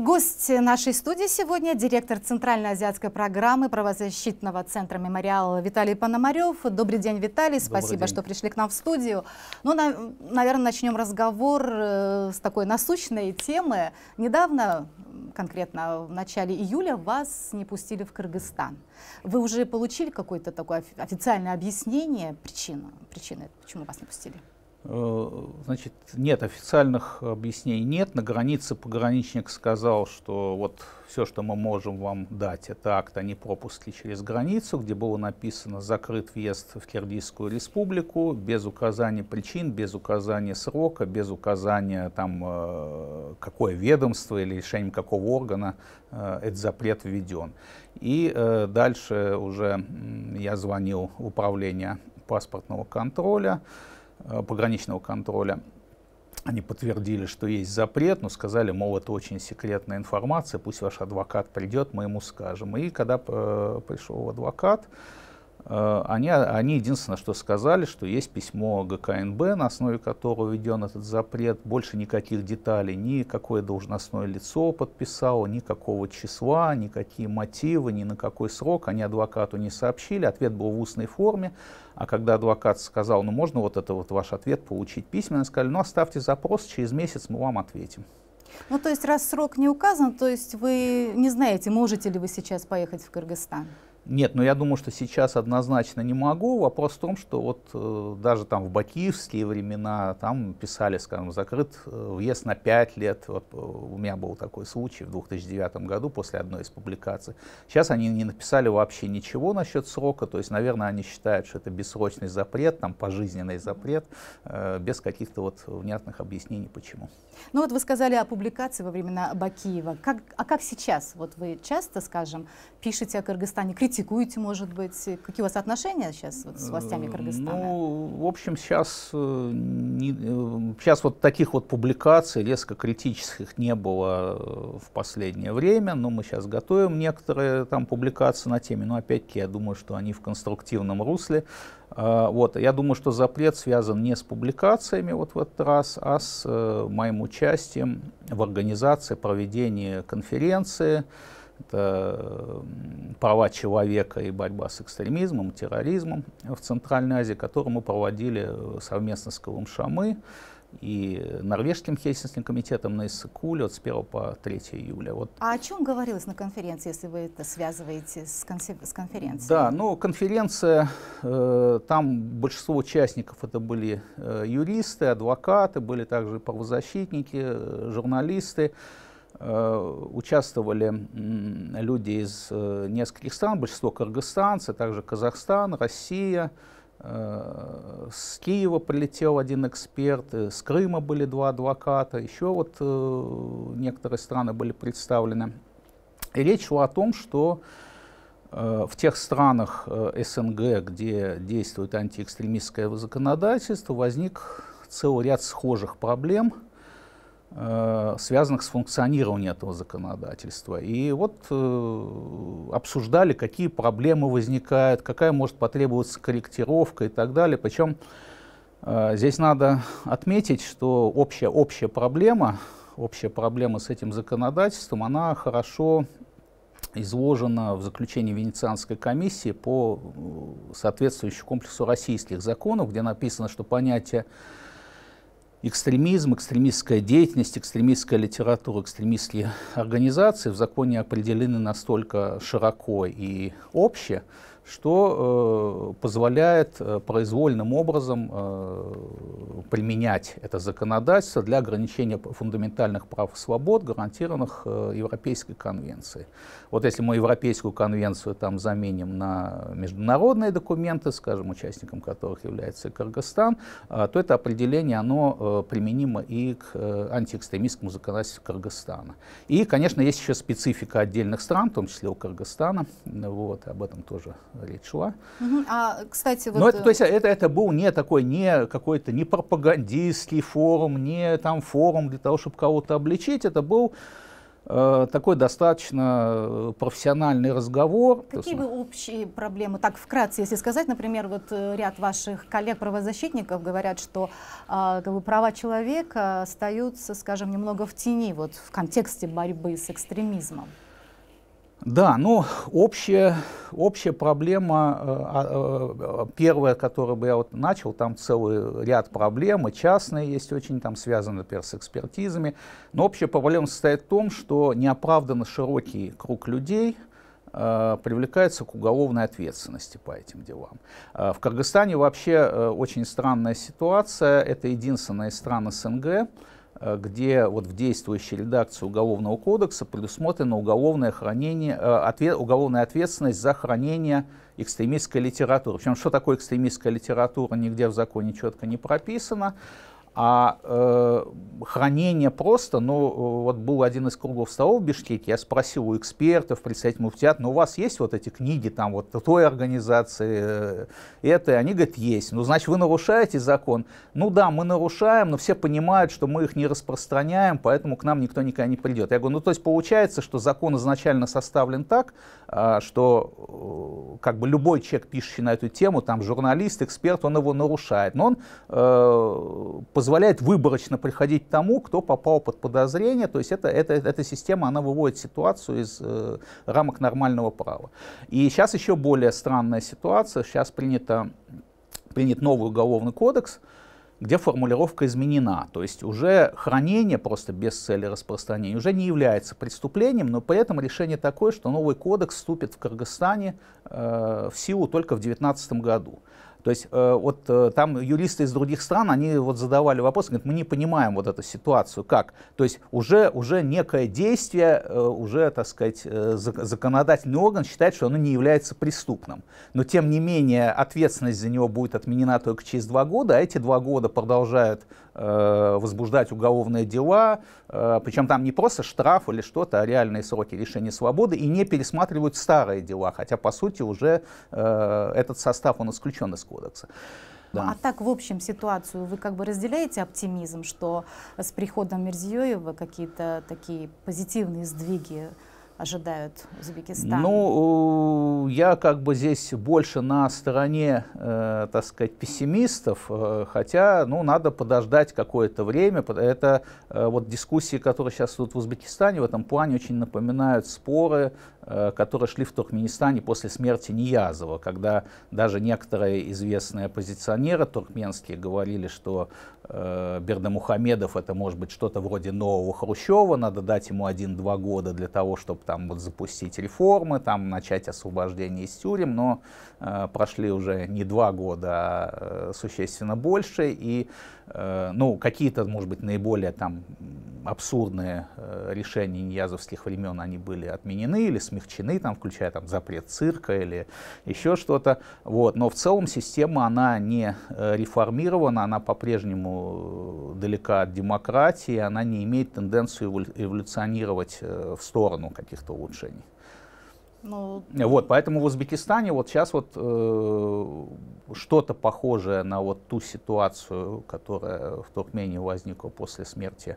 Гость нашей студии сегодня – директор Азиатской программы правозащитного центра «Мемориал» Виталий Пономарев. Добрый день, Виталий. Спасибо, день. что пришли к нам в студию. Ну, на, наверное, начнем разговор э, с такой насущной темы. Недавно, конкретно в начале июля, вас не пустили в Кыргызстан. Вы уже получили какое-то такое официальное объяснение причины, причины почему вас не пустили? Э, значит, нет, официальных объяснений нет. На границе пограничник сказал, что вот все, что мы можем вам дать, это акт о непропуске через границу, где было написано «закрыт въезд в Киргизскую республику», без указания причин, без указания срока, без указания, там, э, какое ведомство или решением какого органа э, этот запрет введен. И дальше уже я звонил в управление паспортного контроля, Э, пограничного контроля они подтвердили, что есть запрет, но сказали, мол, это очень секретная информация, пусть ваш адвокат придет, мы ему скажем. И когда э, пришел адвокат, Э, они, они единственное, что сказали, что есть письмо ГКНБ, на основе которого введен этот запрет, больше никаких деталей, ни какое должностное лицо подписало, никакого числа, никакие мотивы, ни на какой срок они адвокату не сообщили, ответ был в устной форме, а когда адвокат сказал, ну можно вот это вот ваш ответ получить письменно, сказали, ну оставьте запрос, через месяц мы вам ответим. Ну то есть раз срок не указан, то есть вы не знаете, можете ли вы сейчас поехать в Кыргызстан? Нет, но ну я думаю, что сейчас однозначно не могу. Вопрос в том, что вот э, даже там в бакиевские времена там писали, скажем, закрыт э, въезд на 5 лет. Вот, э, у меня был такой случай в 2009 году после одной из публикаций. Сейчас они не написали вообще ничего насчет срока, то есть, наверное, они считают, что это бессрочный запрет, там пожизненный запрет, э, без каких-то вот внятных объяснений почему. Ну вот вы сказали о публикации во времена Бакиева. Как, а как сейчас? Вот вы часто, скажем, пишете о Кыргызстане, критикуете критикуете, может быть? Какие у вас отношения сейчас вот с властями э, Кыргызстана? Ну, в общем, сейчас, э, не, сейчас э, вот таких вот публикаций резко критических не было в последнее время, но мы сейчас готовим некоторые там публикации на теме, но опять-таки я думаю, что они в конструктивном русле. Вот, я думаю, что запрет связан не с публикациями вот в этот раз, а с моим участием в организации проведения конференции, это права человека и борьба с экстремизмом, терроризмом в Центральной Азии, которую мы проводили э, совместно с Кылым Шамы и Норвежским хельсинским комитетом на Иссыкуле от с 1 по 3 июля. Вот. А о чем говорилось на конференции, если вы это связываете с, с конференцией? Да, ну конференция, э, там большинство участников это были э, юристы, адвокаты, были также правозащитники, э, журналисты. Э, участвовали люди из э, нескольких стран, большинство кыргызстанцы, также Казахстан, Россия. Э, с Киева прилетел один эксперт, с Крыма были два адвоката, еще вот некоторые страны были представлены. И речь шла о том, что в тех странах СНГ, где действует антиэкстремистское законодательство, возник целый ряд схожих проблем – Э, связанных с функционированием этого законодательства. И вот э, обсуждали, какие проблемы возникают, какая может потребоваться корректировка и так далее. Причем э, здесь надо отметить, что общая, общая проблема, общая проблема с этим законодательством, она хорошо изложена в заключении Венецианской комиссии по соответствующему комплексу российских законов, где написано, что понятие экстремизм, экстремистская деятельность, экстремистская литература, экстремистские организации в законе определены настолько широко и обще, что э, позволяет э, произвольным образом э, применять это законодательство для ограничения фундаментальных прав и свобод, гарантированных э, Европейской конвенцией. Вот если мы Европейскую конвенцию там заменим на международные документы, скажем, участником которых является Кыргызстан, э, то это определение, оно э, применимо и к э, антиэкстремистскому законодательству Кыргызстана. И, конечно, есть еще специфика отдельных стран, в том числе у Кыргызстана, вот, об этом тоже э, речь шла. А, кстати, вот... Но это, э, то есть э, это, это был не такой, не какой-то, не пропагандистский форум, не там форум для того, чтобы кого-то обличить. Это был э, такой достаточно профессиональный разговор. Какие бы общие проблемы, так вкратце, если сказать, например, вот ряд ваших коллег-правозащитников говорят, что а, как бы, права человека остаются, скажем, немного в тени вот, в контексте борьбы с экстремизмом? Да, ну, общая, общая проблема, э, а, э, первая, которую бы я вот начал, там целый ряд проблем, и частные есть очень, там связаны, например, с экспертизами, но общая проблема состоит в том, что неоправданно широкий круг людей э, привлекается к уголовной ответственности по этим делам. В Кыргызстане вообще очень странная ситуация, это единственная страна СНГ, Э, где вот в действующей редакции Уголовного кодекса предусмотрено уголовное, хранение, э, ответ, уголовная ответственность за хранение экстремистской литературы. Причем, что такое экстремистская литература, нигде в законе четко не прописано. А э, хранение просто, ну, вот был один из круглых столов в Бишкеке, я спросил у экспертов, представителей муфтиат, ну, у вас есть вот эти книги, там, вот, той организации, э, этой? Они говорят, есть. Ну, значит, вы нарушаете закон? Ну, да, мы нарушаем, но все понимают, что мы их не распространяем, поэтому к нам никто никогда не придет. Я говорю, ну, то есть получается, что закон изначально составлен так, э, что, э, как бы, любой человек, пишущий на эту тему, там, журналист, эксперт, он его нарушает, но он э, позволяет выборочно приходить тому, кто попал под подозрение. То есть это, это, эта система, она выводит ситуацию из э, рамок нормального права. И сейчас еще более странная ситуация. Сейчас принято, принят новый уголовный кодекс, где формулировка изменена. То есть уже хранение просто без цели распространения уже не является преступлением, но при этом решение такое, что новый кодекс вступит в Кыргызстане э, в силу только в 2019 году. То есть э, вот э, там юристы из других стран, они вот задавали вопрос, говорят, мы не понимаем вот эту ситуацию, как. То есть уже, уже некое действие, э, уже, так сказать, законодательный орган считает, что оно не является преступным. Но тем не менее ответственность за него будет отменена только через два года, а эти два года продолжают возбуждать уголовные дела, причем там не просто штраф или что-то, а реальные сроки лишения свободы, и не пересматривают старые дела, хотя, по сути, уже этот состав, он исключен из кодекса. Да. А так, в общем, ситуацию вы как бы разделяете оптимизм, что с приходом Мерзиёева какие-то такие позитивные сдвиги ожидают Узбекистан? Ну, я как бы здесь больше на стороне, э, так сказать, пессимистов, э, хотя, ну, надо подождать какое-то время. Это э, вот дискуссии, которые сейчас идут в Узбекистане, в этом плане очень напоминают споры Э, которые шли в Туркменистане после смерти Ниязова, когда даже некоторые известные оппозиционеры туркменские говорили, что э, Бердамухамедов это может быть что-то вроде нового Хрущева, надо дать ему один-два года для того, чтобы там вот запустить реформы, там начать освобождение из тюрем, но э, прошли уже не два года, а э, существенно больше, и э, ну, какие-то, может быть, наиболее там абсурдные э, решения ниязовских времен, они были отменены или сменены, них чины, там, включая там, запрет цирка или еще что-то. Вот. Но в целом система она не э, реформирована, она по-прежнему э, далека от демократии, она не имеет тенденцию эволюционировать э, в сторону каких-то улучшений. Ну... Вот, поэтому в Узбекистане вот сейчас вот э, что-то похожее на вот ту ситуацию, которая в Туркмении возникла после смерти э,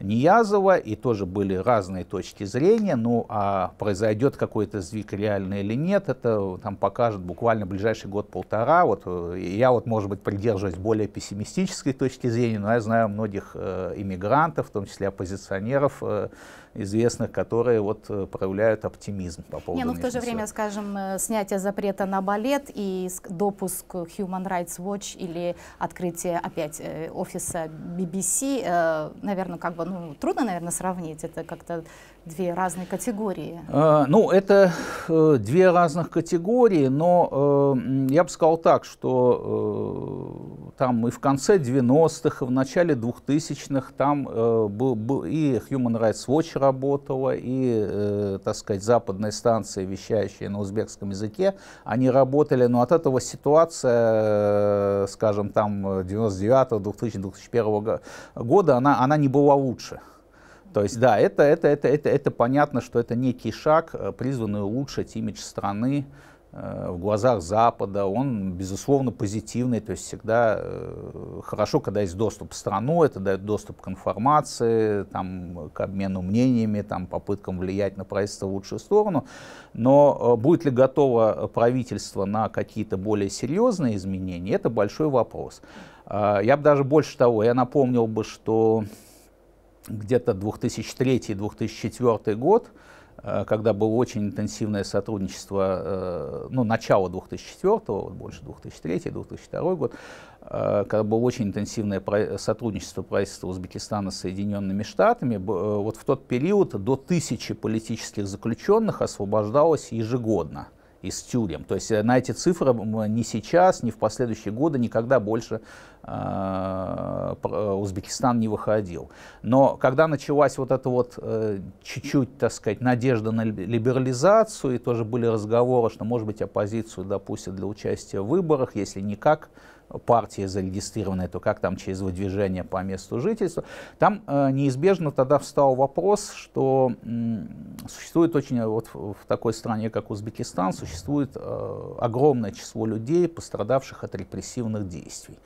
Ниязова, и тоже были разные точки зрения, ну а произойдет какой-то сдвиг реальный или нет, это там покажет буквально ближайший год-полтора. Вот э, я вот, может быть, придерживаюсь более пессимистической точки зрения, но я знаю многих э, иммигрантов, в том числе оппозиционеров, э, известных, которые вот э, проявляют оптимизм по поводу. Не, ну в то же время, скажем, э, снятие запрета на балет и допуск Human Rights Watch или открытие опять офиса BBC, э, наверное, как бы ну, трудно, наверное, сравнить. Это как-то две разные категории. А, ну, это э, две разных категории, но э, я бы сказал так, что э, там и в конце 90-х, и в начале 2000-х там был, был, и Human Rights Watch работала, и, так сказать, западные станции, вещающие на узбекском языке, они работали, но от этого ситуация, скажем, там 99-2000-2001 года, она, она не была лучше лучше. То есть, да, это, это, это, это, это понятно, что это некий шаг, э, призванный улучшить имидж страны э, в глазах Запада. Он, безусловно, позитивный, то есть всегда э, хорошо, когда есть доступ в страну, это дает доступ к информации, там, к обмену мнениями, там, попыткам влиять на правительство в лучшую сторону. Но будет ли готово правительство на какие-то более серьезные изменения, это большой вопрос. Я бы даже больше того, я напомнил бы, что где-то 2003-2004 год, э, когда было очень интенсивное сотрудничество, э, ну, начало 2004, больше 2003-2002 год, э, когда было очень интенсивное сотрудничество правительства Узбекистана с Соединенными Штатами, вот в тот период до тысячи политических заключенных освобождалось ежегодно из тюрем. То есть э, на эти цифры э, ни сейчас, ни в последующие годы никогда больше э, Узбекистан не выходил. Но когда началась вот эта вот чуть-чуть, так сказать, надежда на либерализацию, и тоже были разговоры, что, может быть, оппозицию допустят для участия в выборах, если никак, партия зарегистрированная, то как там через выдвижение по месту жительства. Там э, неизбежно тогда встал вопрос, что э, существует очень, э, вот в, в такой стране, как Узбекистан, существует э, огромное число людей, пострадавших от репрессивных действий.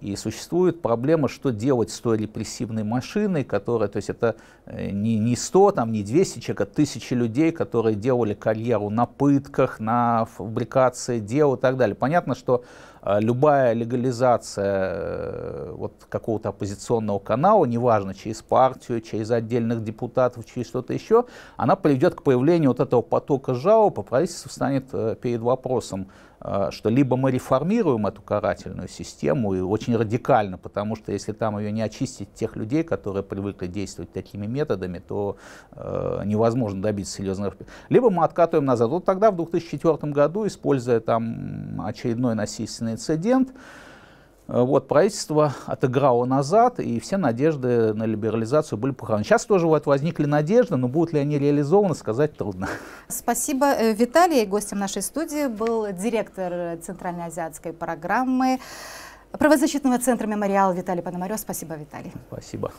И существует проблема, что делать с той репрессивной машиной, которая, то есть это э, не, не 100, там, не 200 человек, а тысячи людей, которые делали карьеру на пытках, на фабрикации дел и так далее. Понятно, что а любая легализация э, вот, какого-то оппозиционного канала, неважно, через партию, через отдельных депутатов, через что-то еще, она приведет к появлению вот этого потока жалоб, а правительство станет э, перед вопросом, а, что либо мы реформируем эту карательную систему и очень радикально, потому что если там ее не очистить тех людей, которые привыкли действовать такими методами, то э, невозможно добиться серьезных... Либо мы откатываем назад. Вот тогда в 2004 году, используя там очередной насильственный инцидент, Э, вот, правительство отыграло назад, и все надежды на либерализацию были похороны. Сейчас тоже вот возникли надежды, но будут ли они реализованы, сказать трудно. Спасибо, э, Виталий. Гостем нашей студии был директор Центральной Азиатской программы правозащитного центра «Мемориал» Виталий Пономарев. Спасибо, Виталий. Спасибо.